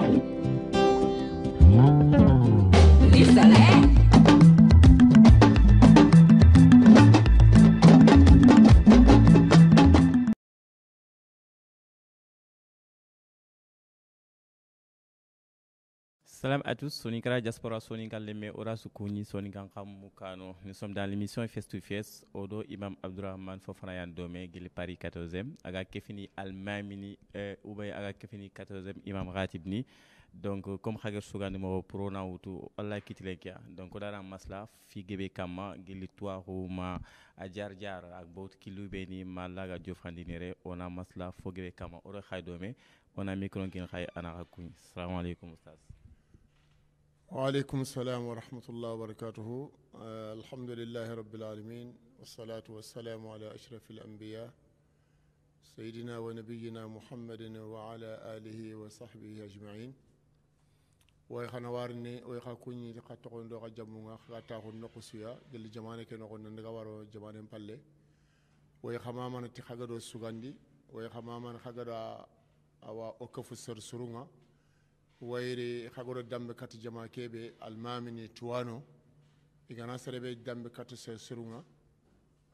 Bye. Salam à tous, Sonika, Diaspora Sonika Leme Ora Soukouni Sonika Kamukano. Nous sommes dans l'émission Face to Face. Odo Imam Abdurrahman Fofanayan Dome, Gili Paris 14e. Aga Kefini Al-Mamini, euh, Oubay Aga Kefini 14e Imam Ratibni. donc euh, comme hagar sugandi mo prona ou tout, Allah kya donc dara masla fi kama gili toa Rouma, a jar Agbot, ak bot kilu malaga jofandi on ona masla fo gebe kama ore haydome ona micro ngin hay ana hakuni salam alaykum ustaz وعليكم السلام ورحمة الله وبركاته آه الحمد لله رب العالمين والصلاة والسلام على أشرف الأنبياء سيدنا ونبينا محمد وعلى آله وصحبه أجمعين ويخا نوارني ويخا كوني تقا تقون دوغا جمونا خا تاخون نقصيا جل جمانة كي نقون نغوارو جمانة مبالي ويخا مامان تخاقدو السوغاندي ويخا مامان خاقدو أوا أكفو سرسرونا wayri hagoro dambe kati jama keɓe almamini tuwano igana serebe dambe kati se serunga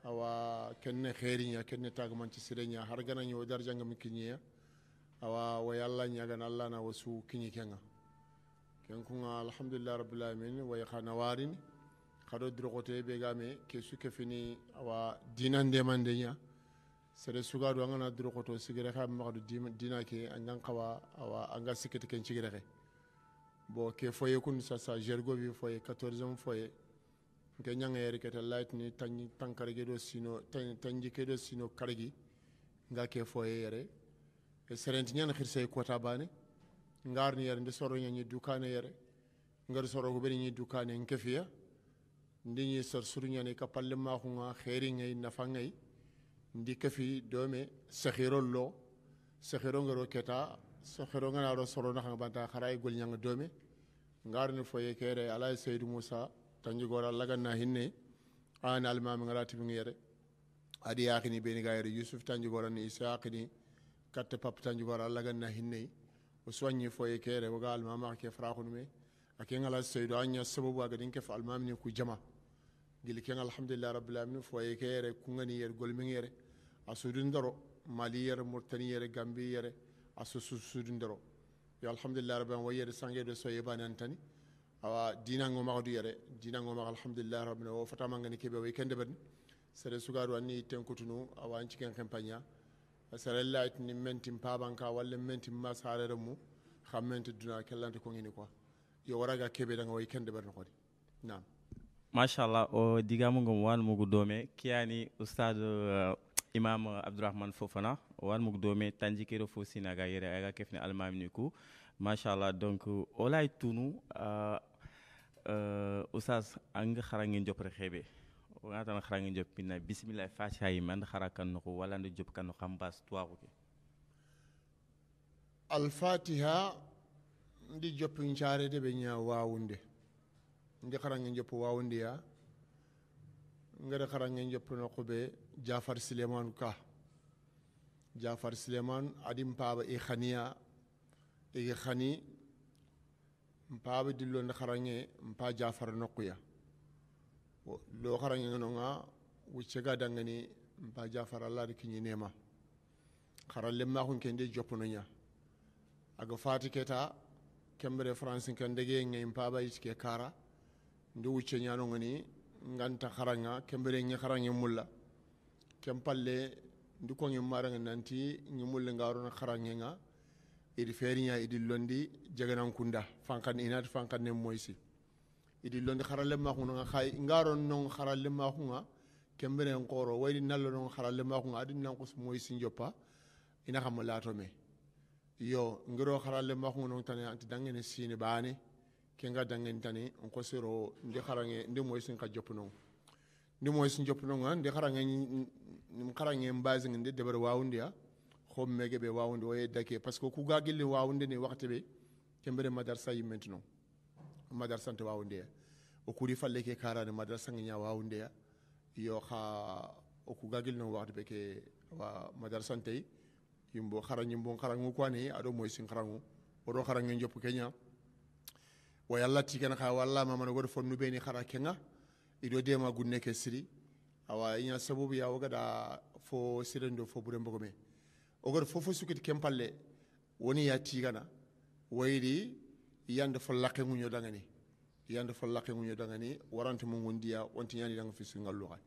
awa kenne heeriña kenne tagamanci sireña har ganañi o darjangami kiñeya awa way allah ñagan allah na wasu kiñi kenga ken kunga alhamdulillah rabilalamin way ha nawarini khado drogote ɓe game ke suke fini awa dinandemandeña sere sugadu an gana durokoto sigire ka magadu dina ke an yan kawa awa an ga sikiti ken cigire ke bo ke foye kun sasa jergo bi foye 14 foye nke nyanga yeri kete light ni tanyi tankarge do sino tanyi ke do sino kargi nga ke foye yere e serenti nyana khirse kota bane ngar ni yere soro nyanyi dukane yere ngar soro ko beri dukane nkefiya ndi nyi sor suru nyane ka palle ma khunga khairi ngai nafa ndi kafi dome sakhirollo sakhirongero keta sakhirongenaro soronakhanga banta kharay golñanga dome ngarni foye kere alay musa moussa tanjigora laganna hinne an almami ngara tibingere adi yakhini beni gayere yusuf tanjigora ni isa yakhini katte pap tanjigora laganna hinne o soñi foye kere woga almama ke frakhunume ake ngala seydou anya sababu aga din kef almami ni ku jama gili alhamdulillah rabbil alamin foye kere kungani yer golmingere a sudindaro mali yɛrɛ mauritanie yɛrɛ gambi yɛrɛ a susu sudindaro yo alhamdulillah rabban wa yɛrɛ sange do so yebani antani awa dinango magadu yɛrɛ dinango mag alhamdulillah rabbina wo fatama ngani kebe wo kende bani sere sugaru anni ten awa an cikin campagne sere lait ni mentim pabanka walla mentim masarere mu xammente duna kellante ko ngini quoi yo waraga kebe danga wo kende bani kodi naam machallah o digamu ngom wan mugu dome kiyani ustad uh, imam eh, Rahman fofana wan mug tanji tanjikero fo sinaga aga kefni almamini ku machallah donc olay tunu euh oustaz usas anga kharangin re xébé nga tan kharangin jop pina bismillah fatiha yi man kharakan nuku wala ndu kanu khambas ke al fatiha ndi djop ndiare de be nya wawunde ndi kharangin jop wawunde ya ngada xarange joppuno qoɓe jafar sileman ka jafar sileman adim paaba i xaniya igi xani mpaaba e e dillo nda xarange mpa jafar noquya lo xarange nonga wuccega dangani mpa jafar allah di kiñi nema xara lemmaxun ke ndi joppunoña aga fati keta kembere france ken ndege ngai mpaaba yit ke kara ndi wucce ñanongani nganta kharanga kembere ngi kharange mulla kempalle ndiko ngi maranga nanti ngi mulle ngaruna kharange nga idi ferinya idi londi jeganan fankan inat fankan ne moysi idi londi kharalle ma khunga khay ngaron non kharalle ma kembere ngoro waydi nallo non kharalle ma khunga adin moysi njopa ina xam lato me yo ngiro kharalle ma khunga non anti dangene sini bani kenga dangen tani onko sero nde kharange nde moy sin ka jopno nde moy sin jopno nga nde kharange nim kharange mbazi nde debar wawunde ya mege be wawunde oye dake parce que ku ga gelle wawunde ne wakati be kembere madarsa yi maintenant madarsa te wawunde o kuri falle ke karane madarsa nya wawunde yo kha o ku ga gelle no wakati be ke wa madarsa te yimbo kharangi mbon kharangu kwani ado moy sin kharangu odo kharange jop kenya wo yalla tiken xa walla mamana goɗo fonnu ɓeni xara kenga iɗo dema gunne ke siri awa iña sababu ya wo gada fo sirendo fo ɓure mbogo me o goɗo fofo sukiti ken palle woni ya tigana wayri yande fo lakke ŋuño dangani yande fo lakke ŋuño dangani warante mo gondiya wonti ñani danga fi sugalluxa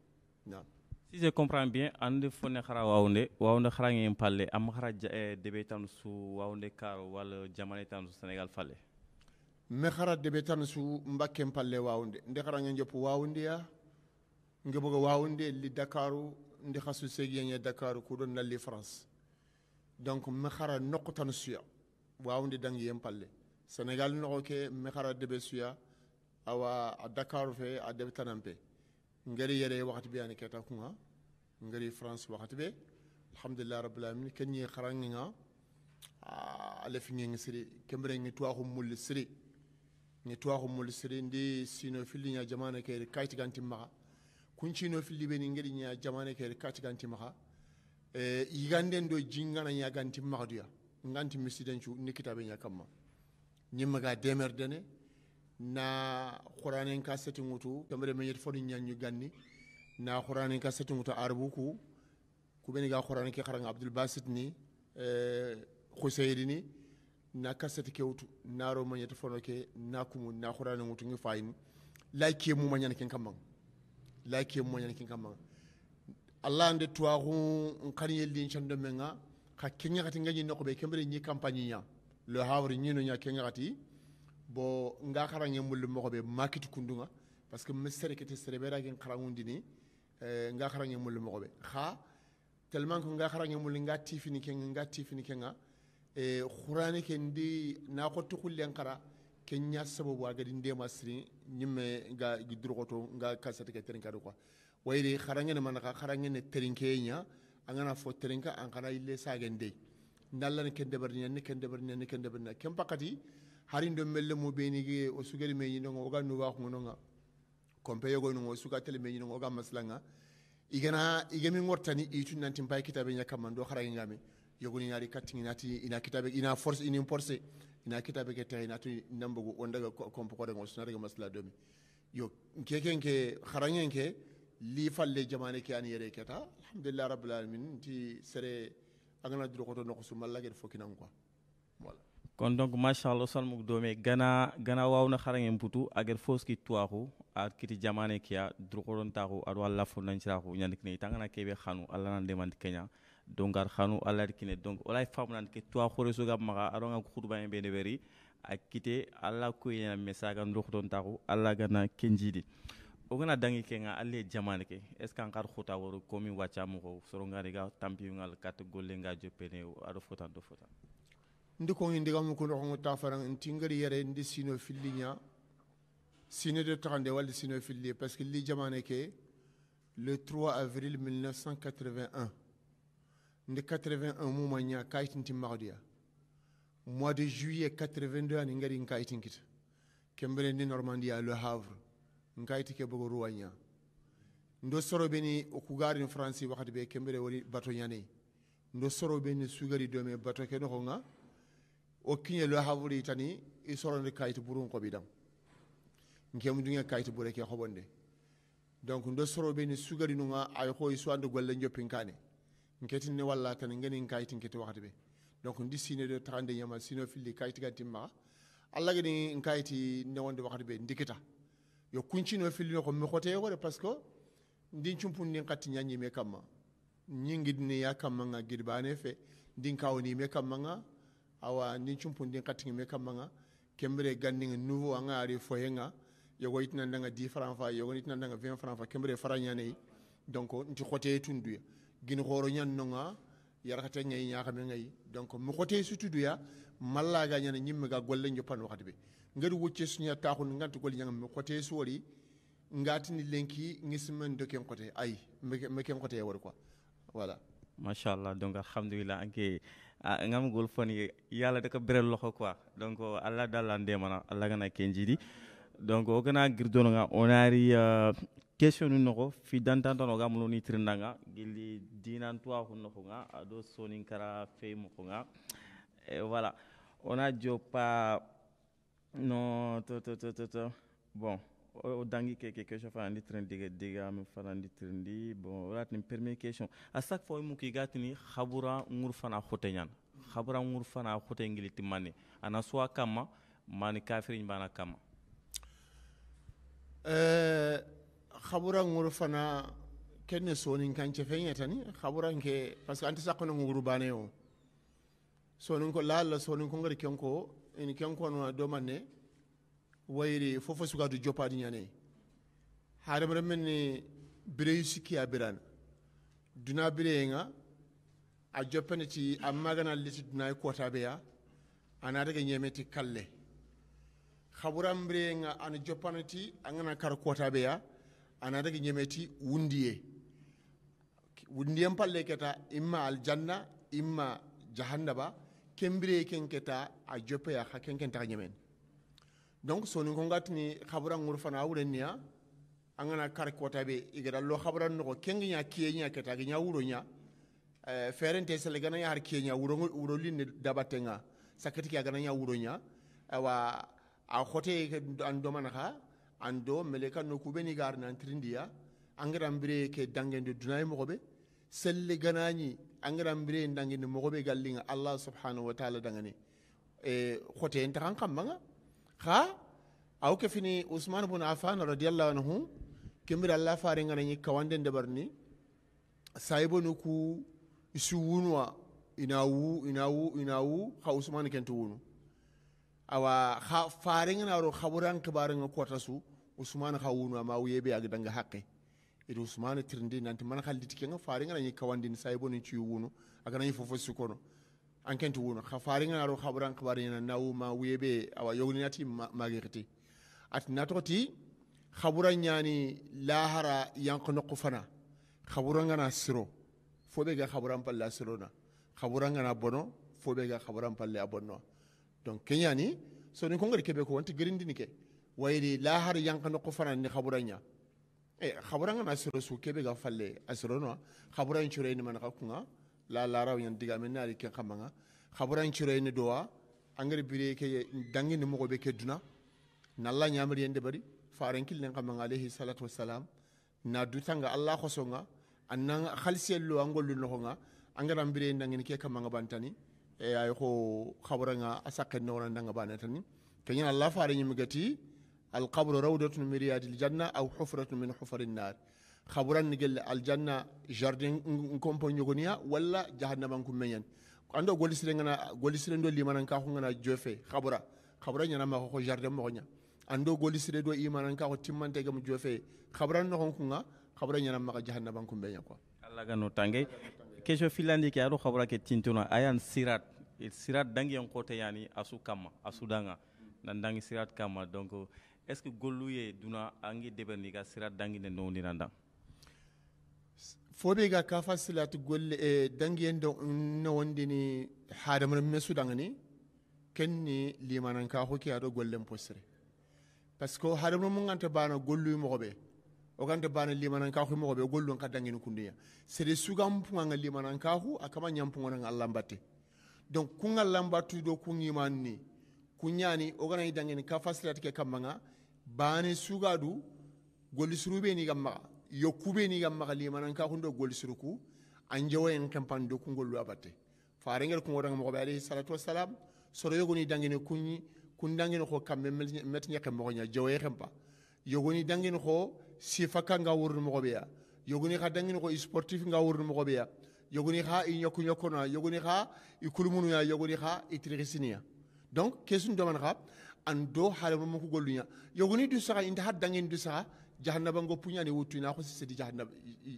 nam si je comprends bien ande fone xara wawnde wawnde xarangen palle amma xara eh, debe tan su wawnde karo wala jamane tan su sénégal falle mexara debe tan su mbakken palle waawunde nde xaraña njoppu waawundeya ngeboga waawunde li dakaru nde xasu su segiyañe dakaru ku ɗon nalli france donc mexara noqu tan suya waawunde dangi yen palle sénégal noxo ke mexara debe suya awa a dakaru fe a debe tanan ngari yere waxati beyani keta kunga ngari france waxati be alhamdulillah rabbil alamin ken ñi xarañinga ale fi ngi siri kembere ngi tuwaxu mulli siri ni tuwaxumul serindi sinofilli ña jamane kere kun maxa fili be nin ngedi jamana jamane kere ganti maxa e, yiganden do jingana nya ganti maxaduya nganti misidenchu ni kitabe nya ni maga demer dene na xuranen ka setinŋutu me meñet fodi ñanñu ganni na xuranen ka setinŋutu arabuku kubeni ga xurane ke kharang abdul basit ni eh khuseyidini ni na kaseti ke wutu na ro manya telefono ke na kumu na qur'anin wutu ngi fayin like mu manya kin kamman like mu manya kin kamman allah ande tuwa hun kan yelli chan do menga ka kenya kati nganyi no ko be kembere ni campagne nya le hawri ni no nya bo nga karange mul mo ko be makiti parce que mesere ke te serebera gen karangundi ni eh, nga karange mul mo ko tellement ko nga karange mul nga tifini ken nga tifini ken nga e khurani kendi na ko tukullen kara kenya sababu a gadin dema sirin nyimme ga gidurgoto ga kasata ke terin kadu kwa wayre kharange ne manaka kharange ne terin kenya angana fo terin ka an kana ille sagen dei ndallan ken debarni ne ken debarni ne ken debarni ken pakati harin do melle mo beni ge o sugel me yino ngo ga nuwa ko ngo kompe yogo ngo suga tele me yino ngo ga maslanga igana igemi ngortani itu nantin bay kitabe nyakamando kharange ngami yogoni nari katin inati ina kitabe ina force ina force ina kitabe ke tay natu nambugo on daga kompo ko daga sunare ga masla domi yo keken ke kharangen ke li falle jamane ke an yere keta alhamdulillah rabbil alamin ti sere agana duro ko to nokosu mallage fokinan quoi voilà kon donc machallah salmuk dome gana gana wawna xarangen putu agar foski tuwaxu ar kiti jamane kiya durkoron taxu aɗo a lafo nanciraxu ñandikne itangana keɓe xanu allah na demandi keña dongar khanu allar kine donc olay famunan ke tuwa khore soga maga aronga khurba en bene beri akite alla ko yena mesaga ndokh don taxu alla gana kenjidi o gana dangi ke nga alle jamane ke est ce que ankar woru komi wacha mo soro ngari ga tampi ngal kat golle nga jopene ado fotan do fotan ndi ko ngi ndiga mu ko no ta farang ndi yere ndi sino fillinya sino de tande wal sino parce que li jamane ke le 3 avril 1981 ndi 81 muma ña kayitintin maxodiya mois de juillet 82 ani ngadi nkayitin kita kembere ndi normandia le havre nkayiti ke bogo ruwa ndo soro beni o kugarin france wakati be kembere woni bato ñanayi ndo soro beni sugari dome bato ke noxo nga o kiñe le havre itani i e soronde kayiti burun xobi dam nkemu kayiti bure ke xobonde donc ndo soro beni sugari nunga ay xoyi suwande golle njoppin nketin ne walla kan ngani kayti nketi wakati be donc ndi sine do tande nyama sino filli kayti ga timma alla gani kayti ne wonde wakati be ndikita yo kunci filli no ko mi khote ko parce que ndin chumpun ndin katti nyanyi me kamma nyingidni ya kamma nga girbane fe ndin kawni me kamma nga awa ndin chumpun ndin katti me kamma nga kembere gandinga nouveau anga ari foyenga yogo itna ndanga 10 francs fa yogo itna ndanga 20 francs fa kembere faranya donc nti khote tunduya gin xooro ñan nonga yarakate ngay ñaxame ngay donc mo xote sutuduya mallaga ñana ñimme ga golle jopan wakati be ngari wucce suña taxun ngant golle ñangam mo xote suwori ngatini lenki ngisimen do ken xote ay me ken xote war quoi voilà machallah donc alhamdulillah anke ah, ngam gol foni yalla de ko berel loxo quoi donc alla dalande mana alla gana kenjidi donc ogana girdono nga onari uh, question nu nogo fi dantantanoga mulu ni tirindanga gilli dinantuwa hun ado soninkara fey mokonga et voilà on jopa no to bon o dangi ke ke question fana ndi tirindi ke diga mi fana tirindi bon wala premier question à chaque fois e mu ki gatini khabura ŋur fana khote nyan khabura ngur fana khote ngili timani ana swa kamma mani kafiri nyana kamma eh, xabura nguru fana kenne sonin kance fenya tani xabura nke parce que ante sakkono nguru bane o sonin ko laalla sonin ko ngari kenko ini kenko no do wayri fofo sugadu jopadi nyane haram remen ni bireyu sikki biran duna bireyenga a joppene ti a magana liti dunayi kotabeya anataga ñemeti kalle xaburan bireyenga ana joppana ti a ngana kara kotabeya anataki ñemeti wundiye wundiyen palle keta imma aljanna imma jahannaba kembire ken keta a joppeya ha ken ken taxa ñemen donc soni ko ngatini xabara ngur fana wurenniya a ngana kar kota be i gada lo xabara noxo kenga ña kiye ña keta ga ña wuro ña eh, ferente sele gana ya har kiye ña wuro wuro linne dabatenga sakati ke a gana ña wuro ña awa eh, a xote an domana xa ando meleka no kubeni gar nan trindia angram bire ke dangende dunay mogobe selle ganani angram bire dangende mogobe gallinga allah subhanahu wa ta'ala dangane e khote en tan kamanga kha aw ke fini usman ibn affan radiyallahu anhu kembira allah fare ngana ni kawande ndebarni saibo no ku inawu inawu inawu kha usman kentu wunu awa kha fare ngana ro khaburan kibaran ko tasu usman khawunu ma wiyebe aga danga haqqe ida usman tirndi nanti man khalliti kenga faare ngana kawandini saybo ni ci wunu aga nani fofo sukono an wunu kha faare ngana ro khabran khabari na nawu ma wiyebe awa yogni ati magirti ati natoti khabura nyani lahara yankono qufana khabura siro fobe ga khaburan palla siro na khabura bono fobe ga khaburan palle abonno donc kenyani so ni kongori kebe ko wanti gerindini ke wayri la har yankano ko ni khaburanya e eh, xaburanga na soro su kebe ga falle a khaburan chure ni man ka kunga la la raw yan diga men digame naari ken khaburan chure ni doa engrais bire ke dangi ni mogo be ke duna nalla ñamri yende bari faran kil len xamanga alayhi salatu wassalam na dutanga allah xosonga anna xalisiyello a ngollu noxonga engrais an bire dangini ke kamanga bantani e eh, ay ko xaburanga a saqe noxonandanga banetani keñana allah faran yimgati القبر روضة من رياض الجنة أو حفرة من حفر النار خبرا نقول الجنة جاردين نكون يغنيا ولا جهنم نكون مين عندو قوليس لنا قوليس لنا اللي ما نكاهون أنا جوفي خبرا خبرا نحن ما هو جاردين مغنيا عندو قوليس لنا دو إيمان نكاهو تيمان تيجا مجوفي خبرا نحن كونا خبرا نحن ما هو جهنم نكون مين كوا الله كانو تانجي كيشو فيلاندي كيارو خبرا كتينتونا أيان سيرات السيرات دعي أنكوتي يعني أسو كاما أسو دعى نندعي سيرات كاما دعو est ce que gollu ye duna ange deberni ka sira dangine nowdinandan fobe ga kafa silati golle e eh, dangiyen da na wandini hadamar mesu dangane ken ni limanan ka hoke ado gollen posire parce que hadamar mun ganta bana gollu mo be o ganta bana limanan ka mo be gollu ka dangin kunduya sere sugam punga limanan ka hu akama nyam punga ngal lambate donc kunga lambatu do kungi manni kunyani o gana dangin kafa silati ke kamanga b a a n e s u g a d u g o l i s u r u b e n i g a m m a y o k k u b e n i gammaqa l i m a n a n k a h u n d o g o l i s u r u k u a n j a w a e n kampan dokun gollu a b a t e f a r e n g e l kun g o d a n g a mogobe alayhi salatu wassalam soro yogoni dangene kunyi kun dangene ko kambe met nyaka mo nya j o w a y e kampa yogoni dangene ko sifa kanga w u r u mogobe ya yogoni ha dangene ko sportif nga w u r u mogobe ya yogoni ha i nyoku nyokona yogoni ha i kulumunu ya yogoni ha i t r i i s i n i a donc kesun doman ha an do haramu mu kugolu nya yogoni du sara inda hadangen du sara jahannaba ngo punya ne wutu na ko sidi jahannaba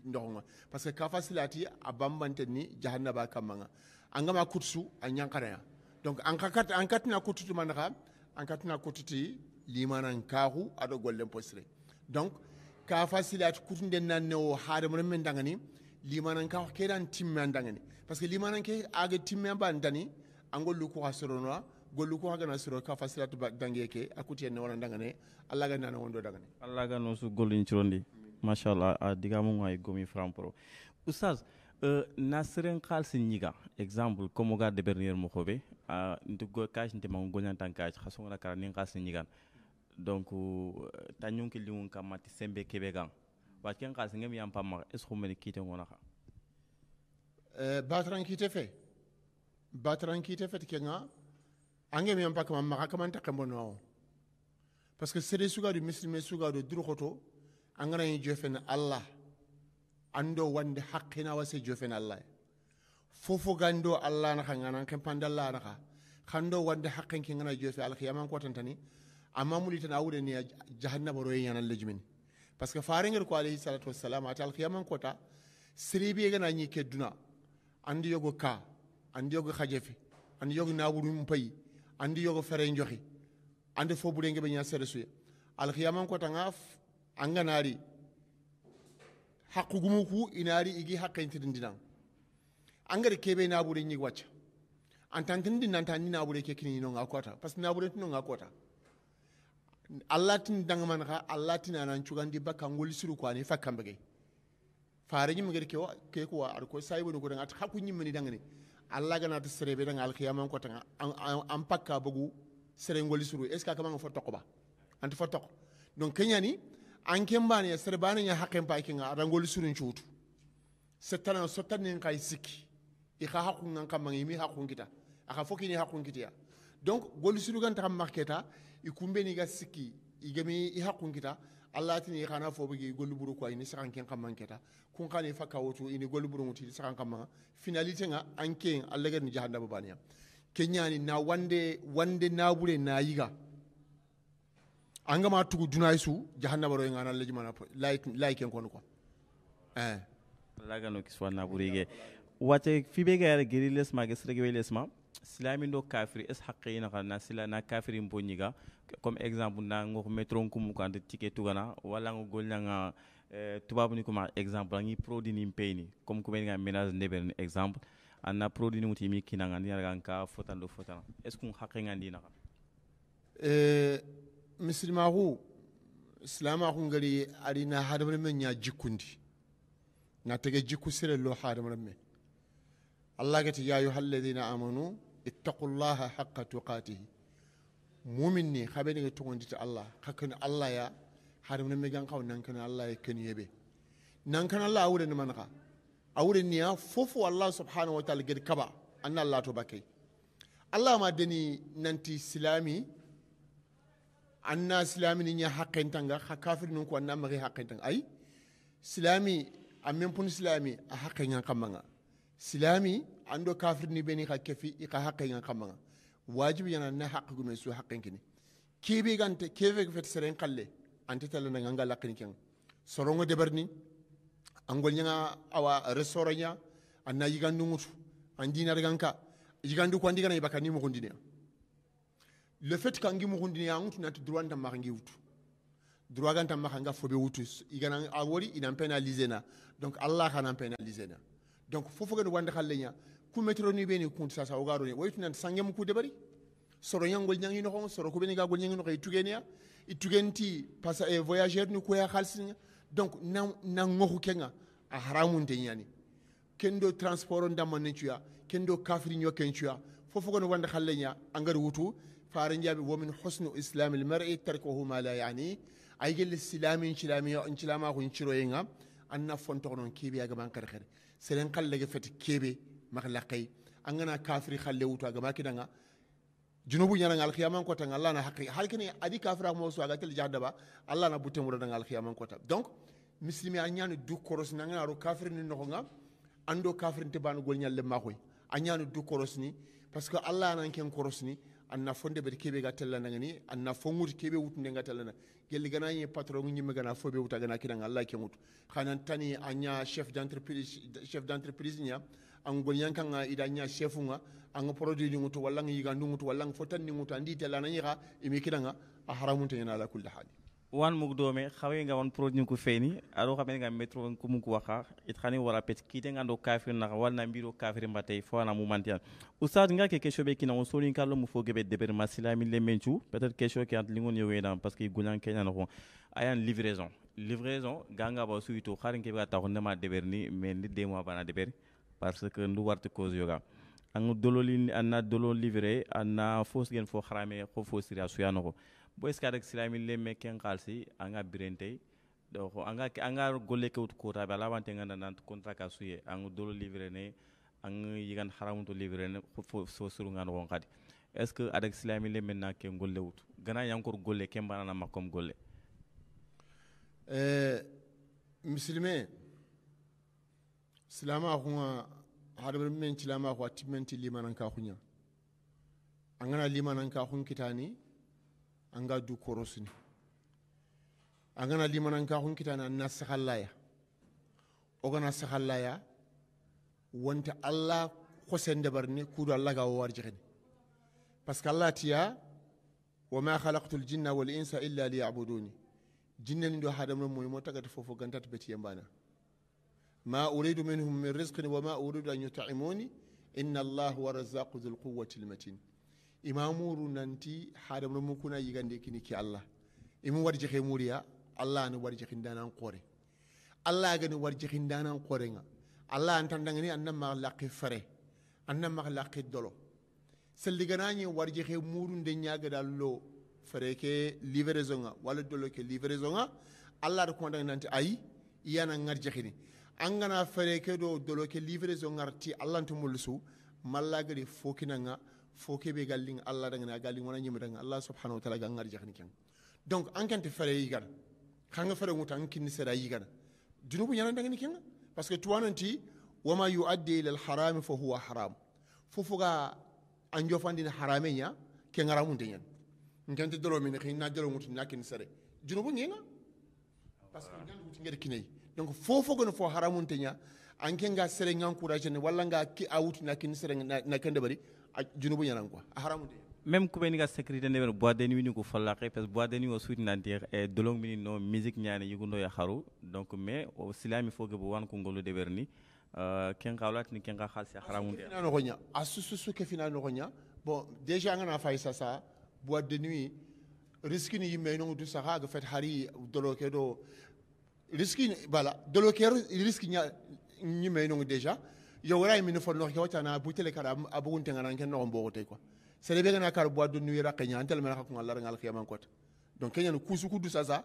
ndonga parce que kafa silati abambante ni jahannaba kamanga angama kutsu anyankara ya donc an kakat an katina kututu manaka an katina kututi limanan kahu ado gollem posre donc kafa silati kutunde nanne o haramu men dangani limanan kahu kedan timme dangani parce que limanan ke age timme ban dani angol lu ko hasronwa ko hagana siro ka fasilatu dangeke akuti en wona dangane alla ga nana wondo dangane alla ga no su gollin cirondi machallah a diga mu ngai gomi framporo ustaz uh, eh, nasiren khalsi nyiga exemple comme ga de bernier mo khobe a ndu go uh, ndugo kash ndema ngonya tankaj khasonga kara ni khalsi nyigan donc uh, eh, tanyun kilingun kamati sembe kebegan watken khalsi ngem yam pamma es ni kite ngona kha euh batran kite fe batran kite fe te nga ange mi ampaka mamma ka kamanta kambono o parce que sere suga du muslime suga du durkoto angana ni jofen allah ando wande haqqina wase jofen allah fofo gando allah na ngana kan pandalla na kando wande haqqin kin ngana jofe al qiyamah ko tantani amma muli awude ni jahannama roye yana lejmin parce que faringer ko alayhi salatu wassalam ata al qiyamah ko ta siribi gana ni keduna andi yogo ka andi yogo khajefe andi yogo naburu mpayi andi yogo fere njoxi ande fo bure ngebe ña sere suya alxiyaman kota nga anga naari haqugumu ku inaari igi haqqentirindinan angari kebe naabure ñig wacca antantindi nanta ni naabure ke kini ñinonga kota parce que naabure tinonga kota allah tin dangaman xa allah tin anan cugandi bakka ngoli suru ko ani fakkambege faare ñimmegedi ke ke kuwa aɗa ko sayiboni ko danga ata hakku ñimmeni dangani alla ga nati serebe daga alkiyama kota an pakka bogu serengoli suru est ce que kamanga fo tokoba anti fo toko donc kenyani an kembani ya serbani ya hakken pa kinga arangoli surun chutu setana sotani ngai siki ikha hakun ngan kamanga imi hakun kita aka foki ni hakun kita donc goli suru gan ta marketa ikumbeni ga siki igemi i hakun kita allah tini kana fo bege golburu ko ini sakan ken kamman keta kun kani fa kawto ini golburu muti sakan kamma finalité nga anke allah gen jahannaba baniya kenyani na wande wande nabure na yiga anga ma tugu dunay su jahannaba ro ngana leji mana like like en kon ko eh allah gano kiswa nabure ge wate fibe ga gerillesma ge welesma silamindo kafiri es haqqeina xana sila na kafirin bo ñiga comme exemple na ngox metron kumu kante tike tugana wala ngo golñanga eh, tubabu ni kuma exemple angi produit ni peyni comme ku nga ménage ndeberen exemple anna produit ni muti mi kinanga ni ragan ka fotan do fotana est ce kun haqqenga ndina xa euh mislimaxu silamaxu ngari ari na hadamaren men ña jikkundi na tege jikku sere lo hadamaren men allah gati ya ayuha alladina amanu ittaqullaha haqqa tuqatihi mumin ni haɓeniga togondita allah hakkani allah ya harimna megan kaw nankani allah ya keniyeɓe nankani allah awureni man ka awureniya fofo allah subhanahu wa taala gedi kaba anna allah to bakkey allah ma deni nanti silami anna silami ni ña haqqentanga ha kafiri nun ko anna maxi haqqentanga ay silami a men pun silami a haqqe ñan kammanga silami ando kafir ni beni ka kefi i ka haqqe nga kamanga wajibi yana na haqqe gume su haqqe kini kibi gante kebe fet seren kalle ante tala na nganga lakini kyan sorongo debarni angol nyanga awa resoranya anna yigandu ngutu andina reganka yigandu kwandi kana ibakani mo kondine le fait kangi mo kondine angutu nat droit ndam marangi wutu droit ganta makanga fobe wutu igana awori ina penaliser na donc allah kana penaliser na donc fofogede wande halle ña kumetironi ɓeni kunti sasa o garoni waytunanta sangem kude bari soro ñangol ñanginoxon soro ku kuɓeni gagol ñanginoxo i tugeniya i tugeniti pasa e eh, voyageur ni koya xaalisinaña donc na na ŋoxu kenga a haramunte ñani ken kendo transport o ndammanne cuya ken do kafiriño ken cuya fofogone wande halle nya angari wutu fare jaabi womin husnu islami lmari tarkuhu ma la yani ay gelle silami ncilami ncilamaxu nciroyenga an na fontoxonon keɓeyagaman kere xere seren kallege feti kebe maklaqai an gana kafiri khalle wutu aga makidanga junubu nyana ngal khiyaman kota ngalla na hakri halkini adi kafira mo so aga tel jahdaba alla na butem wura ngal khiyaman kota donc muslimi a nyani du koros na ngana ro kafir ni no nga ando kafir te banu gol nyalle makoy a nyani du koros ni parce que alla na ken koros ni anna fonde be kebe ga tella na ngani anna fonguti kebe wutu ne ga tella na gelli gana ye patron ngi me gana fobe wuta gana kiran Allah ke mutu kanan tani anya chef d'entreprise chef d'entreprise nya an gonyan kan ida nya chef nga an produit ngi mutu wallan yi gandu mutu wallan fotan ngi mutu andi tela yi ga imi kiran a haramun ta yana kulli hali wan mugdome xawe nga wan produit ko feni aro xamé nga metro ko mu ko waxa it xani wala pet kite nga do kafir na wal na mbiro kafir mbate fo na mu mantian ustad nga ke kesho be kina wosoli kallo mu fo gebe de ber masila le menchu peut-être kesho ki ant lingon yo wedan parce que gulan kenya no ayan livraison livraison ganga ba suito xari ke ba ta honne ma deber ni mais ni de mo bana deber parce que ndu warti cause yoga an dololin an na dolol livrer an na fos gen fo xarame ko fo siria suyano boiskade silamille me ken xaalisi an ga tey donc an ga an ga golle kewut kutabe ala wante nga nanant contrat ka suye an dolo livre ne an yigan haramuto livre ne fo suru nga noxon xadi est ce que adak silamille maintenant ken golle wut gana yankor golle ken banana ma comme golle eh, misilime silama xunga hadamar men cilama xu a timenti limanan ka xuña an gana limanan ka xun kitani an ka du korosini an kana limanankahun kitana an na sahalaya o kana sahalaya wonta allah hosen debarni kuudu allah ga wowarjehene par ce que allah tiya wama halaktu ljinna wal insa illa liyabuduni jinnani ɗo haɗamno moymo tagata fofo gantata betiye mbana ma uridu minhum min risqin wama uridu an yutimuni inna allah wa razaqu dulquwati lmatin imamuru nanti hadamaren mu kuna yigande kini ki allah imu warje kai muriya allah ni warje kin danan qore allah gani warje kin danan qore nga allah an tan dangani annam ma laqi fare annam ma laqi dolo selli ganani warje kai murun de nyaga dallo fare ke livraison nga wala dolo ke livraison nga allah da kuma dangani nanti ayi iyana ngarje kini an gana fare ke do dolo ke livraison ngarti allah tumulsu mallagari fokina nga fo kebe gallin allah dangana gallin wona ñimi danga allah subhanahu wa taala ga ngar jaxni ken donc an kante fere yigana xanga fere nguta an kinni sera yigana junubu ñana dangani kenga parce que tuwananti wama yuaddi ila alharami fa huwa haram fofoga a jofandina harame ña ke ngaramunte ñan nkente dolo mine xi na dolo ngutu na kinni sere junubu ñenga parce que ñan wuti ngede kineyi donc fofogono fo haramunte ña anke nga sere ngan courage ne walla nga ki a wutu na kinni sere na kende bari de même kuɓeni ka sécurité de bois de nuit ni ko fallake il faut que bois de nuit o Il e dolong mini no musique ñaane yugundo xaru donc mais o silami bo wan ko Congo ken ken de nuit. a ke finano ko ña bon déjà ngana fay de nuit risque ni non du ga hari doloke do risque voilà dolokero risque ña yimɓe non déjà yowra min fo no hewta na butele kara abugun tengana ken no mbo te quoi c'est le bega kar bois do nuit ra kenya antel mena ko ngal ngal khiyam ko donc kenya kusu kudu sasa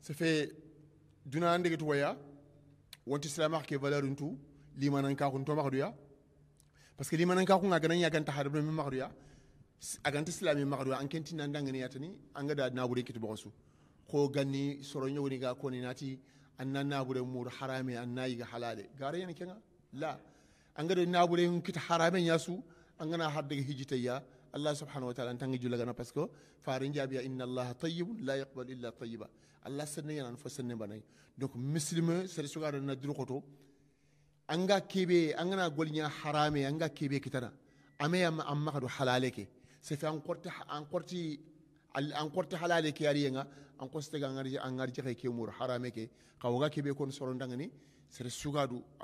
se fait duna ande gitu waya wonti islamar ke valeur ntu limanan ka kun to makduya parce que limanan ka kun agana ya kan taharib no makduya aganti islami makduya an kenti nan dangane yatani an da na bure kitu bosu ko ganni soro nyawni ga ko ni nati annan bure mur harami annayi ga halale gare yana kenga la an angada naɓure kita an gana har daga hijitayya allah subhanahu wa taala an tangi gana parce que faare jaabiya inna allaha tayibun la yaqbalu illa tayiba allah sanne yanan fo sanne banai donc sari sere sugaɗo na durokoto an keɓe angana golña harame ga kebe kitana ame amma amma kadu halale ke se an korti an korti an korti halale ke ari yenga an kostega ngarji an ngarji ke kemur harame ke kawaga kebe kon sorondangani sere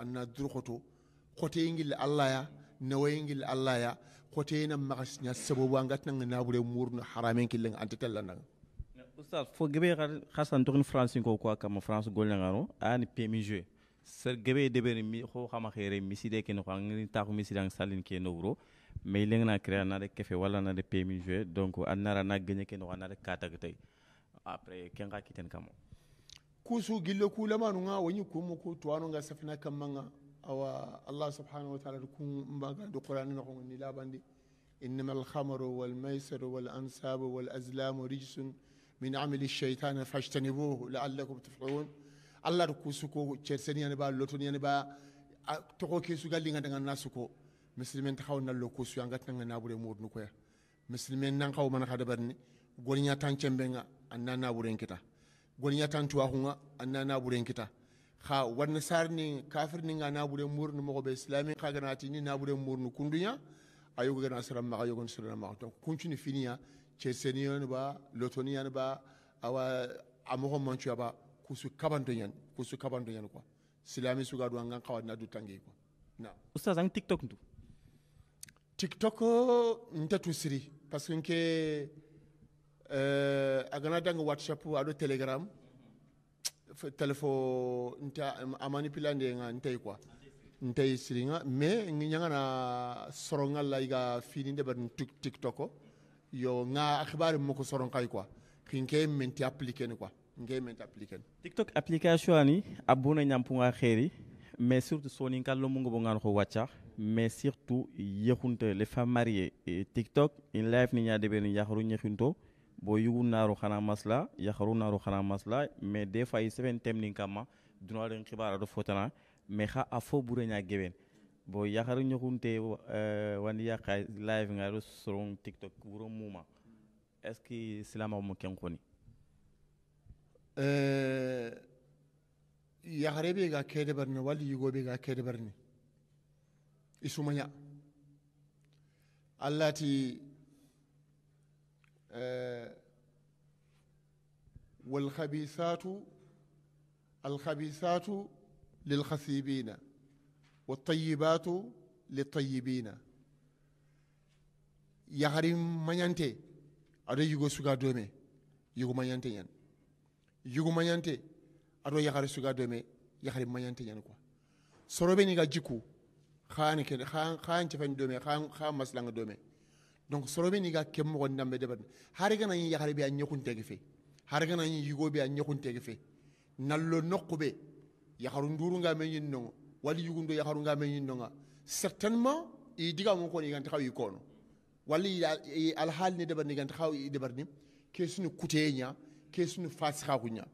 an na durokoto kote ingil Allah ya khoteyingil allaya nawayingil allaya khoteyina magasnya sababu angat nang nabure murna haramen kileng antetella nang ustaz fo gebe khasan tokni france ko kwa kama france golna ngano ani pemi jeu sir gebe debere mi ho xama xere misi deke ken ko ngini taxu mi sidang salin ke nowro mais leng na créer na de kefe wala na de pemi jeu donc anara na gagner ken wana de kata tay après kenga ga kiten kamo kusu gillo kulamanu nga wani kumu ko tuwanu safina kamanga awa allah subhanahu wa taala kun mbagandi qur'ani no ni labandi انما الخمر والميسر والانساب والازلام رجس من عمل الشيطان فاجتنبوه لعلكم تفلحون allah to kusuko cerseni yana ba lotoni yana ba toko ke su galli ngada ngana suko muslimen taxaw na lo kusu yanga tanga na bure murnu ko ya muslimen nan xaw man xada barni golinya tan cembe nga anna na bure kita golinya tan tuwa hunga anna na bure kita xa warna sarni kafir ninga naɓure murni mogoɓe islami xa ganatini naɓure murni kunduña a yogo gana sara maxa yogon sirana maxa donc kuncini finiya ceseniyon ba lotoniyan ba awa a moxo mancuya ba kusu kabantoñan kusu kabantoñan quoi silami suga du angan xawa na du tangi quoi na oustaz ang tiktok ndu tiktok ntatu siri parce que nke euh, a gana dangi whatsapp aɗo telegram telefo nta a manipulande nga ntay quoi ntay siringa mais nyanga na soronga la iga fini de ban tiktok yo nga akhbar moko soron kay quoi kinke menti appliquer quoi nge menti appliquer tiktok application ani abuna nyampunga khairi mais surtout soni kallo mungo bongan ko wacha mais surtout yekhunte les femmes mariées et tiktok in live ni nya debe ni yakhru nyekhunto bon yugu naaro xana masla yaxaru naaro xana masla mais des fois i seben temnin kamma den xibara do fotana mais xa a fo bureña geɓen bon yaxaru ñoxunte wani eh, wandi yaqa live nga do soron tiktok wuro muma est ce que silamaxumo ken xoni uh, eh, yaxare ɓe ga kedebarni walla be ga kedebarni i sumaña allati والخبيثات الخبيثات للخسيبين والطيبات للطيبين يحرم من ينتهي aɗo yigo suga dome yigo mañante ñan yigo mañante aɗo yahare suga dome yahare mañante ñan quoi soroɓe ni ga jikku xaani kene xaan xaan cefani dome xaan xaan maslanga dome donc sorobe ni ga kem mo ndambe debat hari gana yi yakare bi a nyokun tege hari gana yi yugo bi a nyokun tege nallo nokube yakaru nduru nga men yin nongo wali yugundo yakaru nga men yin nonga certainement i diga mo ko ni gantaw yi kono wali al hal ni debar ni gantaw yi debar ni ke sunu kute nya ke sunu fasika kunya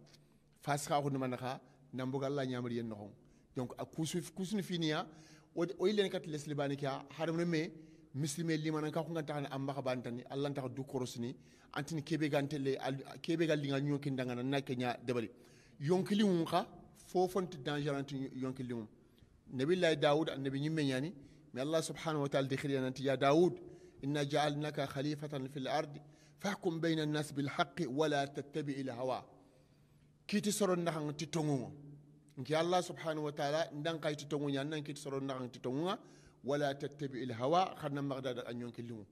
fasika ko man kha nambuga allah nyamri yen no donc akusu kusunu finiya o ile kat leslibani kya hadam me muslime limana ka ko ganta amba ka bantani allah ta du korosni antini kebe gantele kebe gal linga nyon kin dangana na kenya debali yonkili mun ka fofonti danger anti yonkili mun nabi allah daud annabi nyimme nyani mi allah subhanahu wa ta'ala dikhri anti ya daud inna ja'alnaka khalifatan fil ardi fahkum bayna an-nas bil haqqi wa la tattabi' al hawa kiti soron nahan ti tongo nki allah subhanahu wa ta'ala ndan kay ti tongo nyan nan kiti soron nahan ti tongo wala tattabi il hawa an magdada a yonkiliŋo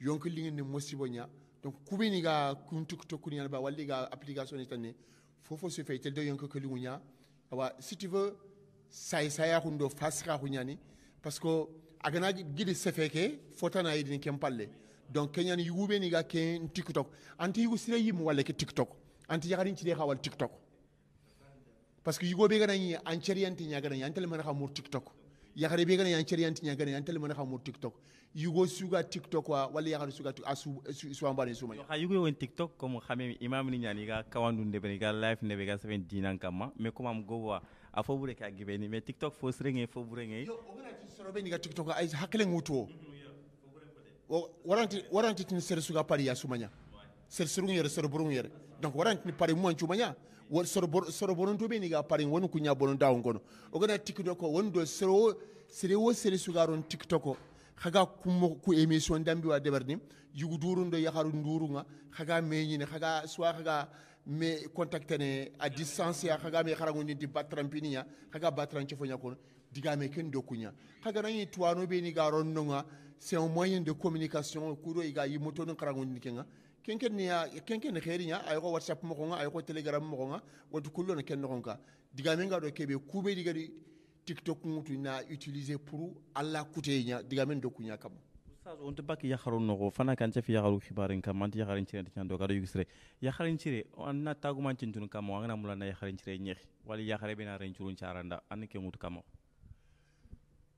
yonkiliŋo ni mosibo ña donc kubeni ga kuntuk tokkuni ñana ba walli ga application ni tanne fofo se fay tel do yonko kiliŋo ña awa si tu veux say saya hundo fasra hu ñani parce que agana gidi se sefeke fotana yidini ken palle donc keñani yuguɓeni ga ke tiktok anti yugu sira yim walla ke tiktok anti yakarin ci xa xawal tiktok parce que yugo yugoɓe ganañi an ceriyanti ñaganañi an telemana xa mur tiktok yakhare be gana yan ceri yan tinya gana yan tel mana xamur tiktok yugo suga tiktok wa wala yagare suga tiktok asu su ambane su ma ha yugo won tiktok comme xame imam ni nyani ga kawandu de be ga live ne ga seven dinan kama me comme am go a fo bure ka gibeni me tiktok fo srenge fo burenge yo o ti soro be ni ga tiktok ay hakle nguto waranti waranti tin ser suga pari ya sumanya ser surung yere ser burung yere donc waranti ni pari mu an chumanya won soro bononto ɓe niga parin won kuña bonontawo gono ogona tiktok o do soro sere wo sere sugaron tiktok o haga ku émission dambi wa deɓar ni yugu durundo yaharu duruga haga khaga haga soit me me contactene a distance ya haga me di batrampinia haga batran cofoña kono digame ken kunya haga nañi tuwano ɓe niga ronnoga c'est un moyen de communication kuɗo iga e yimmotonin haragondini kenga kenken ya kenken khairin ya ayo whatsapp mo ko nga ayo telegram mo ko nga wadu kullo ken no nga diga men ga do kebe kube diga di tiktok mutu na utiliser pour alla kute nya diga men do kunya kam ustaz on tabak ya kharo no go fana kan tafi ya kharo khibarin kam man ya kharin cire tan do ga do yusre ya kharin cire on na tagu man tin tun kam wanga na ya kharin cire nyex wali ya khare bena ren curun caranda an ke mutu kam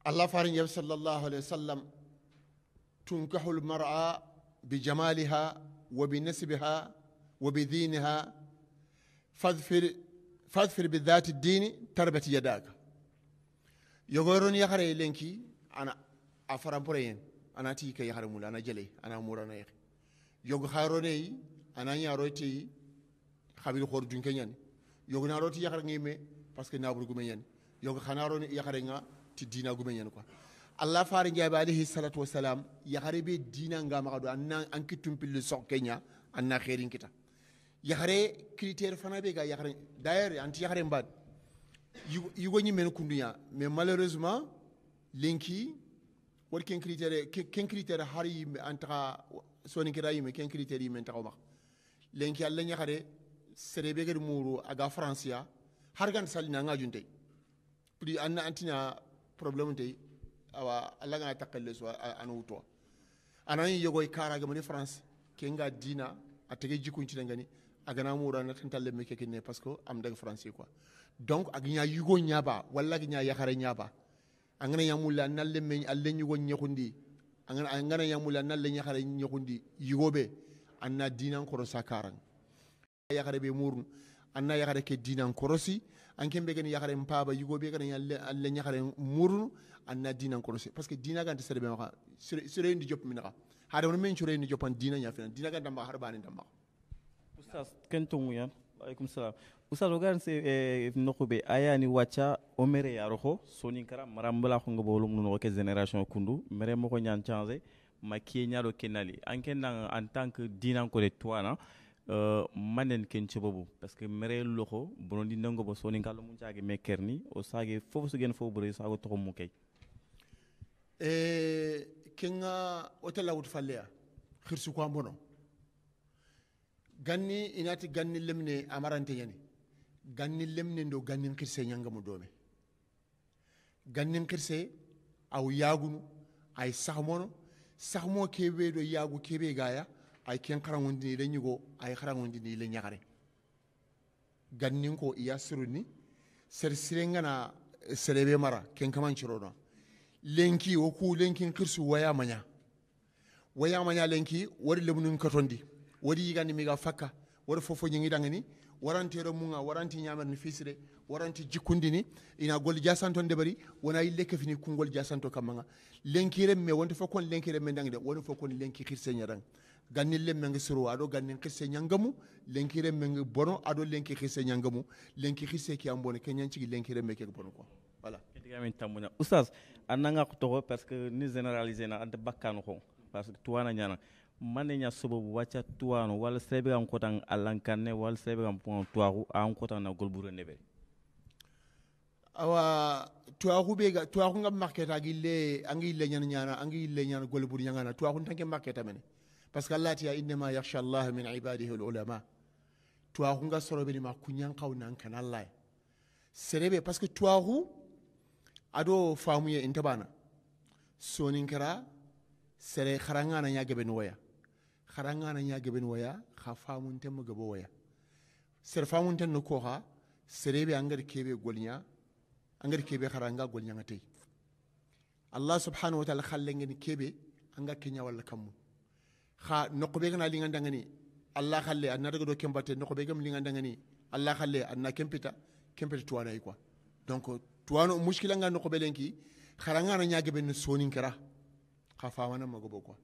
allah farin ya sallallahu alaihi wasallam tunkahul mar'a bi jamaliha وبنسبها وبدينها فاظفر فاظفر بذات الدين تربت يداك يغورون يخري لينكي انا افرام برين انا تي كي يخرمول انا جلي انا مورانا يخ يوغ انا ياروتي خبير خور جونكنيان يوغ ناروتي يخرنيمي باسكو نابرغوميان يوغ خناروني يخرنغا تي دينا غوميان كو allah fare jaabi alayhi salatu wasalam yahare be dina ngamaxa do anna an kittum pille sox keña anna xeerin kita yahare critère fana be ga yahare d'ailleurs anti yahare mbaad yigoñi men kunduña mais malheureusement lenki wat ken critère ken critère har yimɓe antaxa soninkita yimɓe ken critère yimɓe ntaxa maxa lenki allah ñahare sere be gedi muru aga francia har ganta salina anga juntey puis anna antina problème tey awa alla gana takkelle so ana yego i kara ga mun france ke nga dina a tege a ngani agana ran tan talle me ke ne parce que am daga français quoi donc ag nya yugo ba walla ag nya yakare nyaba angana yamulla nal lemme alle nyugo an angana angana yamulla nal le yakare nyakundi yugobe anna dinan koro sakaran xare be murun anna yakare ke dinan korosi an kembe gani yakare mpaba yugo be gani alle anna dinan korosi parce que dina gante sere be maka sere ndi jop minaka hada men sere ndi jopan dina ya fina dina ganta maka harbani ndamba ustaz kentungu ya alaykum salam ustaz ogan se nokobe ayani wacha o mere yaro soni kara marambala ko ngobolum no ke kundu mere moko nyan changer makiye à kenali anken en tant que dinan ko de toana manen ken cebabu parce que mere loko bonondi nango bo soni kala mun jaage mekerni o sage fofu sugen fofu bure sago to mu kay e kinga otela wut falleya khirsu ko ambono ganni inati ganni lemne amarante yani ganni lemne ndo ganni khirse nyanga mu dome ganni khirse aw yagunu ay sahmono sahmo kebe do yagu kebe gaya ay ken dini ile ñigo ay dini ile ñaxare gannin ko iya suruni sersiren gana eh, serebe mara ken kamancorona lenki wo ku lenkin kirsu waya manya waya manya lenki wari lemunun katondi wari yigandi miga fakka wari fofo ñingi dangini waranti ro munga waranti ñamer ni fisire waranti jikkundini ina gol jasanto bari wona yille kefini kungol jasanto kamanga lenkire me wonta fo kon lenkire me dangde wona fo kon lenki kirse ñadang ganille mengi soro ado ganin kisse nyangamu lenkire mengi bono ado lenki kisse nyangamu lenki kisse ki ambone kenyan ci lenkire meke bono ko voilà kedigamin tamuna ustaz ananga ko to parce que ni généraliser na ante bakkanu ko parce que tuwana nyana mane nya sobobu wacha tuwano wala sebe gam kotan alankanne wala sebe gam pon tuwaru an kotan na golburo nebe awa tuwaru be ga tuwaru ngam marketa gille angi le nyana nyana angi le nyana golburo nyana tuwaru tanke marketa mene parce que allah tiya innama yakhsha allah min ibadihi ulama twaxunga soroɓenima kuñankaw nan kan allah serebe parce que twaxu ado faamuye intabana soninkara sere xarangana ñageben woya xarangana ñageben woya xa faamunten mo gebo woya sere faamunten no koxa serebe angadi kebe golña angadi kebe xaranga golñanga tey allah subhanahu wa taala xallengeni kebe anga kenya walla kammu kha nokko gana linga dangani allah khalle anna daga do kembate nokko be gam linga dangani allah khalle anna kempita kempita tuwana yi quoi donc tuwano mushkila nga nokko lenki khara na nyaage ben sonin kara kha fawana mago bo quoi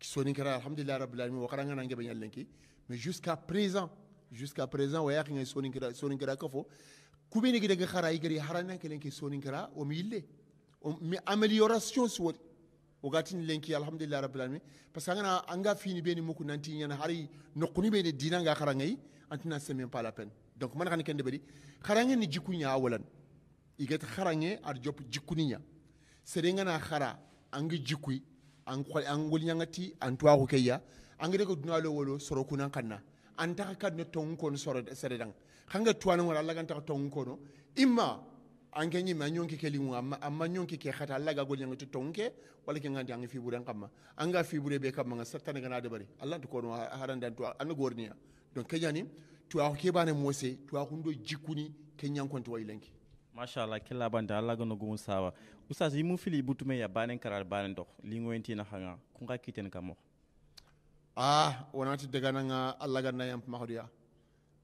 ki sonin kara alhamdulillah rabbil alamin wa khara na nge ben lenki mais jusqu'à présent jusqu'à présent wa yaqi nga sonin kara sonin kara kafo kubeni gi daga khara yi gari harana kelenki sonin kara o mi yille o mi amélioration suwati wakati ni lenki alhamdulillah rabbil alamin parce que anga fini beni muku nanti nyana hari nokuni beni dina nga kharangay antina c'est même pas la peine donc man kan kende bari kharangay ni jikunya awalan igat kharangay ar job jikuninya serenga na khara angi jikui an khol angol nyangati an tuwa ko kayya angi de ko dunalo wolo soro kunan kanna an ta ka ne ton kon soro seredang khanga tuwa no wala lagan ta imma anke ñi ma ñonki ke limu amma amma ñonki ke khata alla ga gol ñanga to tonke wala ke ngandi angi fibure kamma anga fibure be kamma nga satane gana de bari alla to kono harandan to an gorniya donc kenyani to a ke bane mose to a jikuni kenyan konto way lenki mashallah ke laban alla gano gumu sawa ustaz yimu fili butume ya banen karar banen dox li ngoyenti na xanga ku nga kiten kamo ah wonati daga nga alla ganna yam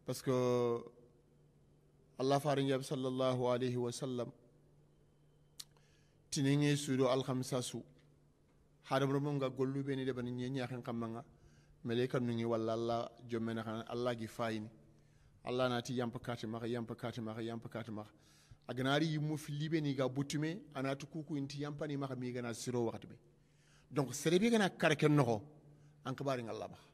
parce que allah farin jabi sallallahu alaihi wasallam tinin ye sudo alhamisa su hadamademunga gollu beni de bani ñeñaxen xammanga malaika nungi walla allah jommene xana allah gi fayini allah nati yampa kati maxa yampa kati maxa yampa kati maxa a ganari yimmu filli beni ga buttume anati kuku inti yampani maxa mi gana siro waxtu be donc serebe gana karake noxo an xibari ngalla maxa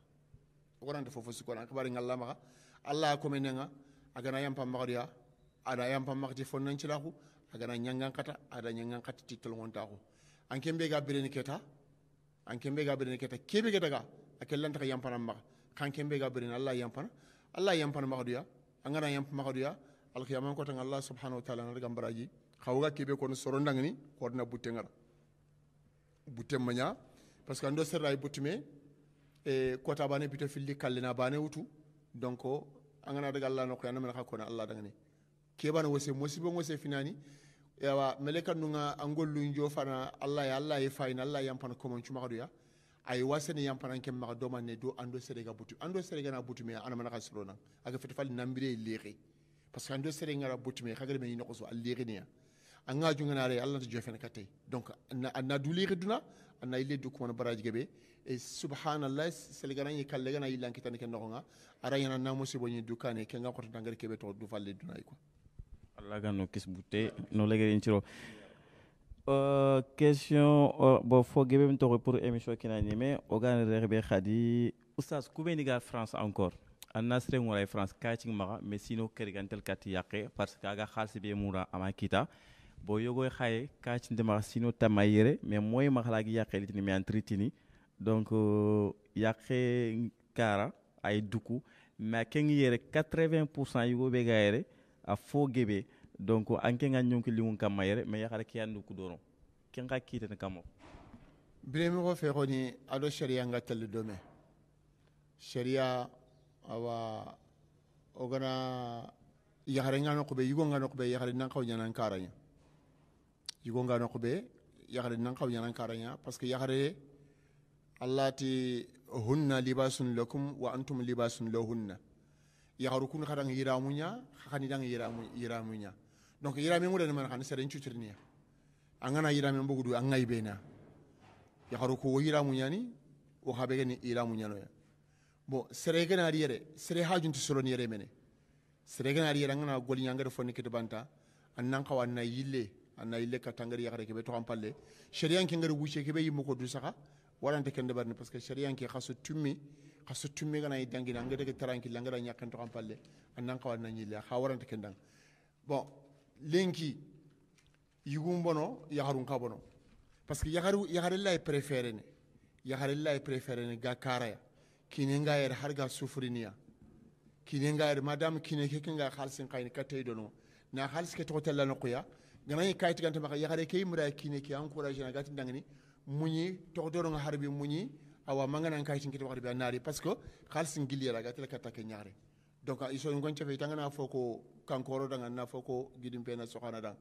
waranta fofo sikona an xibari ngalla maxa allah komene nga a gana yampa maxaduya ada pamak di phone nanti fonnan cilahu agana nyangan kata ada nyangan kata titel ngontahu an kembe ga bireni keta an kembe ga bireni keta kebe keta ga akellan ta yampana ma kan kembe ga bireni allah yampana allah yampana magduya mak dia, magduya alqiyamam kau tengah allah subhanahu ta'ala nari gambaraji, baraji khawga kebe kon sorondang ni e, kau na butengar, buteng butte pas kan dosa rai serra kau tabane kota fili kalina bane utu, donc angana daga allah no ko yana men ha kona allah dengan ni kebana wose mosibo wose finani yawa meleka nunga angollu njo fana allah ya allah ya fayna allah yampana komon cumakaduya ya ay wasene yamparanke maxa domane do ando serega butu ando serega na butu me ana mana aga fete nambire lexe parce ando serega na butu me xagare me noxo so a lexeneya a ngaju re allah ta jofen ka tay donc na duna ana ile du kumana baraji gebe e subhanallah selegana ni kallegana ilan kitani ken noxonga ara yana na musibo ni dukane ken ga kebe to du duna ay lagan no kisbute no legere intiro euh question uh, bo fo gebe mi toxo pour émission kina ñeme o gan rebe khadi oustaz ku ga france encore a la france catching cing mais sino kerigantel kat yaqe parce que aga xaalsi be mura ama kita bo yogoy e khaye ka cinde maxa sino tama mais moy m'a maxa lagi yaqe litini mi entretini donc uh, yaqe kara ay duku mais a yere 80 pourcent yugo ɓe ga a fo gebe donc anke nga ñonki limu kamma yere mais yakare ke yandu ku dono ken ka kite ne kamo biremi ko fe koni ado sharia nga telle dome sharia awa ogana yakare nga nokbe yugo nga nokbe yakare nan kaw nyanan karanya yugo nga nokbe yakare nan kaw nyanan karanya parce que yakare allah hunna libasun lakum wa antum libasun lahunna yakaru kun kadang yiramunya hakani dang yiramunya donc yirame ngude man kan sere cutirniya angana yirame mbogudu angay bena yakaru ko wo yiramu ñani wo haɓe geni iramu ñanoya bon sere genaari yere sere hajunti soloni yere mene sere genaari yere angana goliña angede fonni kete banta annan kawa anna yille na yille kattangeri yakare keɓe toxan palle shariyanke ngeri wucce keɓe yimmo ko du saxa warante kende barni parce que shariyanke xa so tummi xa so tummi gana yi dangina angedeke tarankille angeda ñakken toxan palle annan kawa anna ñille xa warante kendang bon lenki yugum bono yaharun ka bono parce que yaharu yaharu lay préféré ne yaharu lay préféré ne ga karaya kine nga yer har ga sufriniya kine nga yer madame kine ke kinga khalsin kayni katay dono na khalis ke to tella no kuya yi kayti ganta maka yaharu ke mura kine ke encourage na gatin dangani munyi to doro nga harbi munyi awa mangana kayti ke to harbi anari parce que khalsin gilira gatel katake nyare donc iso ngon cefe tangana fo ko kankoro dangan na fo ko gidim pena soxana dang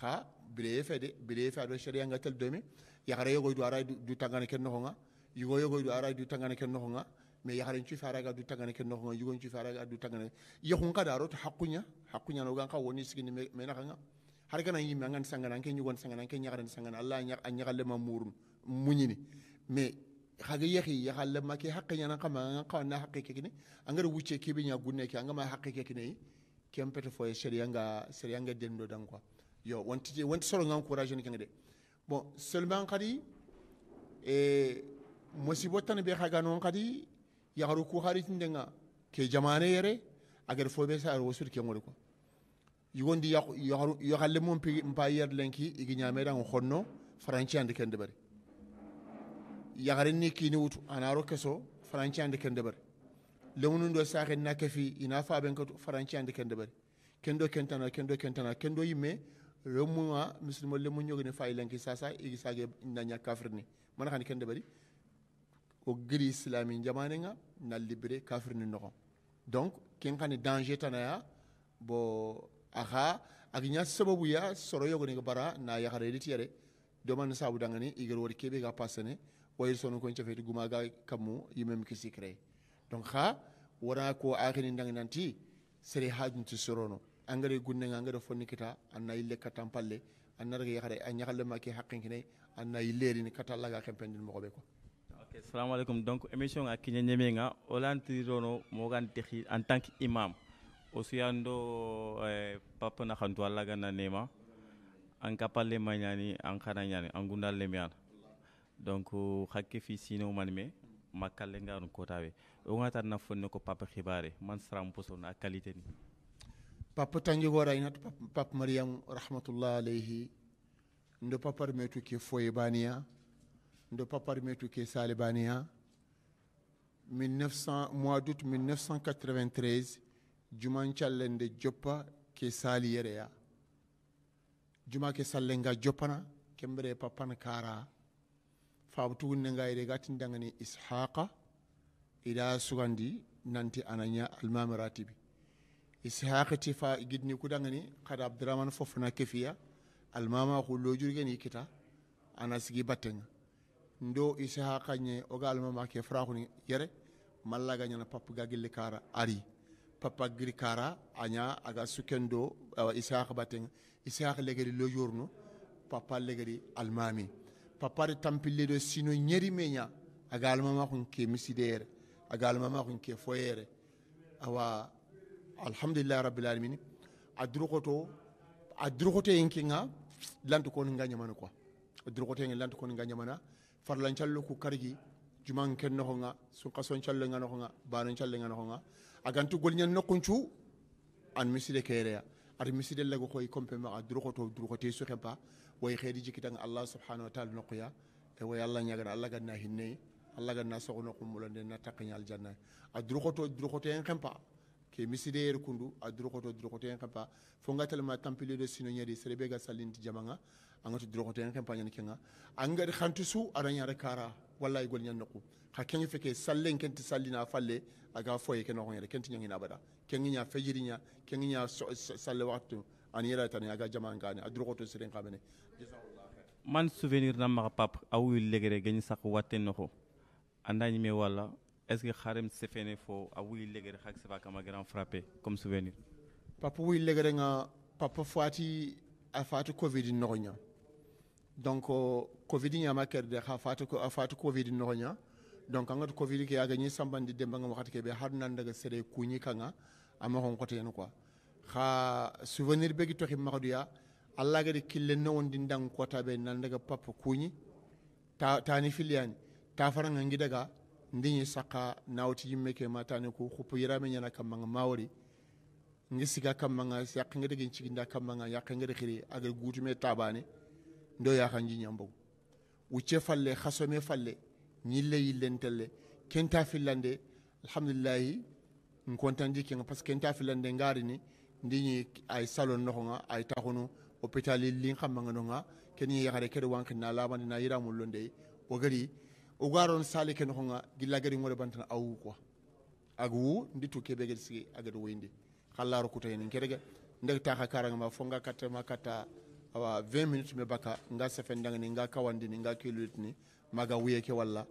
xa bile fe de bile ado sharia nga tel demi yaxare yogoy du aray du tangana ken noxonga yugo yogoy du aray du tangana ken noxonga mais yaxaren cu faraga du tangana ken noxonga yugon cu faraga du tangana yaxun kada ro to haqunya haqunya no gan xa woni sigini me naxanga har kana yimme angan sangana anke ñugon sangana anke ñaxaren sangana alla a ñaxale ma murun muñini mais haga yehi ya halle make hakke nyana kama kawa na hakke kekine angara wuce kebe nya gunne ke angama hakke kekine kempete fo e seri anga seri anga dendo dangwa yo wanti wanti soro ngam courage ni kangade bon seulement kadi e musibo tan be haga non kadi ya haru ku hari tindenga ke jamane yere agar fo be sa wosur ke ngol ko yugondi ya ya halle mum pi mpa yer lenki igi nyamedan honno franchi ande kende bari yagarinni kini wutu anaro keso faranci ande kende bari lemunu ndo saxe na kefi ina fa ben katu faranci ande kende bari kendo kentana kendo kentana kendo yimme remuwa muslimo lemu ñogini fa ilanki sasa igi sage naña kafirni mana xani kende bari o giri islami jamane nga na libéré kafirni noxo donc ken xani danger tanaya bo axa agi ña sababu ya soro yogoni bara na yaxare ditiyare doman sabu dangani igar wori kebe ga passene wayi sonu ko ncafe di gumaga kamu yimem kisi kre donc ha wara ko akini ndang nanti sere hajun tu sorono angare gunne ngare fonni kita anna ille katam palle anna rega yakhare anyakhale ma ki haqqin kine anna ille ni katalla ga kempendin mo ko ko ok salam alaikum donc émission a kinya nyeme nga olanti rono mo gan tehi en tant qu'imam osiyando eh, papa na khantu alla na nema an kapalle manyani an khana nyani an gundal le miana donc hakke fi sino man me ma kalle ngarun kotawe ngata na fonne ko papa xibare man saram poso na qualité ni papa tangi wora papa mariam rahmatullah alayhi ndo papa metu ke foye baniya ndo papa metu ke sale baniya 1900 mois d'août 1993 juman callende joppa ke sali yereya juma ke sallenga joppana kembere papan kara faabtugunnenga yere gatindangani ishaqa ida sugandi nanti ananya almami ratibi ishaqi ti fa gidni kudangani kada abdurahman fofana kefiya almama khullo jurgeni kita ana sigi battenga ndo ishaqa nye oga almama ke farakhuni yere mallaga papa papu gagilli kara ari papa giri kara a anya a ga uh, ishaq bateng ishaq legeri lo yorno papa legeri almami papar tampilleɗo sino nyeri menya agal mama kun ke misidere agal mama kun ke foyere awa alhamdulillah rabbil alamin adrukoto adrukoto yinkinga lantu kon nganya man ko adrukoto yinkinga lantu kon nganya nga far lan callo ku kargi juman ken no nga su kason callo nga no nga banan callo nga no nga agantu gol no kunchu an miside kereya ar miside lego koy kompe ma adrukoto adrukoto su xempa way xeedi jikitanga allah subhanahu wa taala noquya e way allah ñagana allah ganna hinneyi allah ganna sogono qummulande na taqeña aljanna a duroxoto duroxoto xempa ke misideyer kundu a duroxoto duroxoto en xempa fongatalema tampile de sinoñadi serebe ga sallinti jamanga angatu duroxoto en xempa ñani kenga angadi xantu su arañara kara walla gol ñan noqu xa keŋe feke sallen kenti sallina falle aga foye ke noxoŋere kenti ñangina bada keŋi ña fejiri salle waxtu ani yera aga jaman a duroxoto siren xamene man souvenir na maxa pap awu legere gani sak waten noxo anda ñime wala est ce que xarem sefene fo awu legere xak sefa kama grand frappé comme souvenir papa wu legere nga papa fati a fatu covid noxoña donc euh, covid ñama kerde xa fati ko a fatu covid noxoña donc anga covid ke aga ñi sambandi demba nga waxati ke be har nan daga sere kuñi kanga ama xon quoi xa souvenir begi toxi maxduya allah dindan kwata bai nan daga papa kunyi ta ni filiyan ta fara faranga gidaga ndiñi sakka nawti yimme ke ma tani ko huppo yirame ñana kammaga maori ngi siga kammaga yakkegede gen ciginda kammaga yakkegede gudu mai taba ne ndo ya jinyan bau wuce falle mai falle yi yillentelle kenta de alhamdulillahi n contandi kenga par ce que kenta fillande ngarini ndiñi ay salon noxonga ay taxunu hôpital lin xammanganoga keni yaxare keɗo wankina labandi na yira mullo ndey wo gari o garon sali ken honga gilla gari ngore bantana awu quoi aga wu ndi tu kebe gedi sigi agada woyndi xallaro kutayenin kerege ndeg taxa karangama fo nga kattama katta awa 20 minutes me baka nga sefen dangani nga kawandini nga kilulitini maga wuye ke walla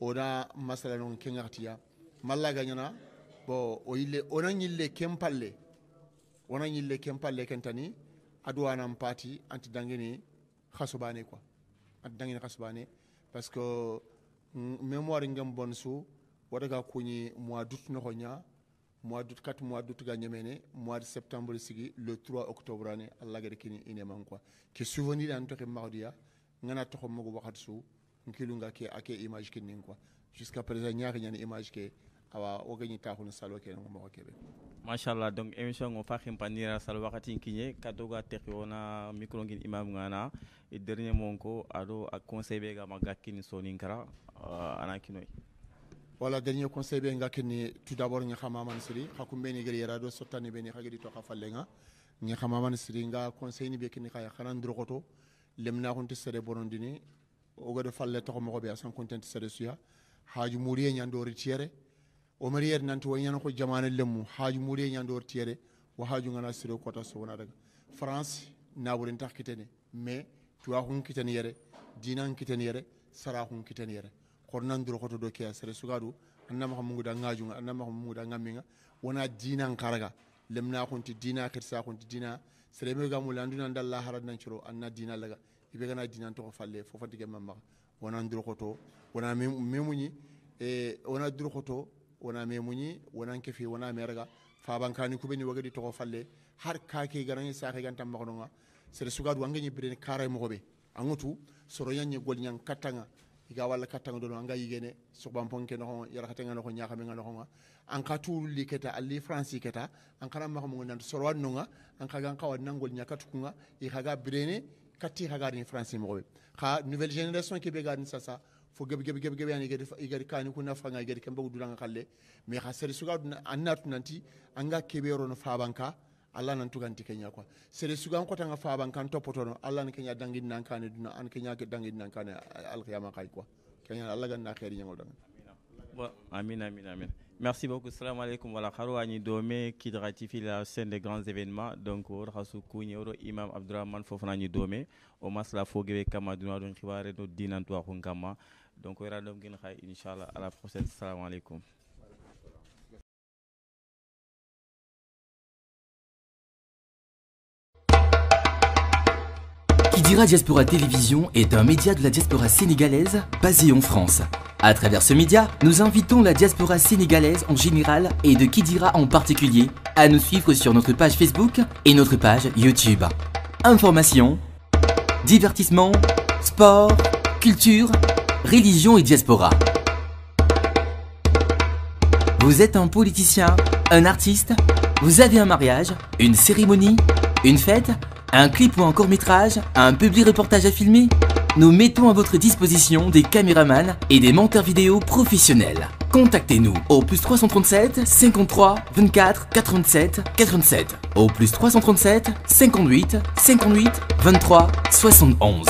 ona masala non ke ngartiya malla gañana bo o yille onan yille kempalle onan yille kempalle kentani aduwana mpati anti dangini khasubane quoi anti dangini khasubane parce que mémoire ngam bon wada wadaga kuñi mois d'août no ña mois d'août 4 mois d'août ga nyemene mois de septembre sigi le 3 octobre ane allah gada kini man quoi ke souvenir an toxi maxdiya ngana toxo mogu waxat sou ngilunga ke ake image ke nin quoi jusqu'à présent ñaxi ñani image ke awa wo geñi taxun salo ke no mo kebe machallah donc émission ngo faxim pandira sal wakati kiñe kado ga tekki wona micro ngin imam ngana e dernier ko ado a conseil be ga magakin sonin kara uh, kinoy wala dernier conseil be ngakini tout d'abord ñi xamaman siri xakum beni gel yara do sottani beni xagidi to xafalenga ñi xamaman siri nga conseil ni be kini xaya xanan drogoto lemna hunti sere borondini o gado falle to mo be asan content sere suya haaju muriye ñandori tiere o mariyede nan to wayñana ko jamane lemmu haaju muuri ñande ortiyede wo haaju ngana siro kota so wona daga france naɓuren tax kitene mais tuwa hun kiten yere dinan kiten yere sara hun kiten yere kono nan duro koto do keya sere suga du mungu annama ko munguda ngajunga annama ko munguda ngamminga wona dinan karaga lemna kunti dina kirsa kunti dina sere me ga mulandu nan dalla harad nan ciro anna dina laga ibe gana dinan to falle fo fatige mamma wona duro koto wona memuñi e eh, wona duro koto wona me muñi wonan kefi wona merga fabankani kuɓeni wagadi togo falle har kake ganañi saxe gan tan maxononga sere sugadu angeñi birene kara moxoɓe angutu soroñañe golñang kattanga iga walla kattanga dono anga yigene sobanponke noxon yaraxatenga noxo ñaxamenga noxonga an xa turuli keta alli franci keta an xana maxamongo nanto sorowan nonga an xagan xawa nangol ñakatukunga i xaga birene katti xagarini franci moxoɓe xa nouvelle génération ke be garini sasa fo gebi gebi gebi gebi ani igari kani kuna fanga igari kamba udulanga kalle me kha sere suga anna tunanti anga kebe rono fabanka alla nan tuganti kenya kwa sere suga ko tanga fabanka to potono alla nan kenya dangin nan kane duna an kenya ke dangin nan kane al qiyama kai kwa kenya alla gan na khairi nyangol dang amina amina amina Merci beaucoup. Salam alaikum wa lakharu ani domé qui ratifie la scène des grands événements. Donc, au rasu kouni, au imam Abdurrahman fofana ni domé. Au mas la fogue kama dunwa don kibare do dinan to akungama. donc on à la prochaine assalamu Qui Diaspora Télévision est un média de la diaspora sénégalaise basé en France. À travers ce média, nous invitons la diaspora sénégalaise en général et de Kidira en particulier à nous suivre sur notre page Facebook et notre page YouTube. Information, divertissement, sport, culture, religion et diaspora. Vous êtes un politicien, un artiste, vous avez un mariage, une cérémonie, une fête, un clip ou un court-métrage, un public reportage à filmer Nous mettons à votre disposition des caméramans et des monteurs vidéo professionnels. Contactez-nous au plus 337 53 24 87 87 au plus 337 58 58 23 71.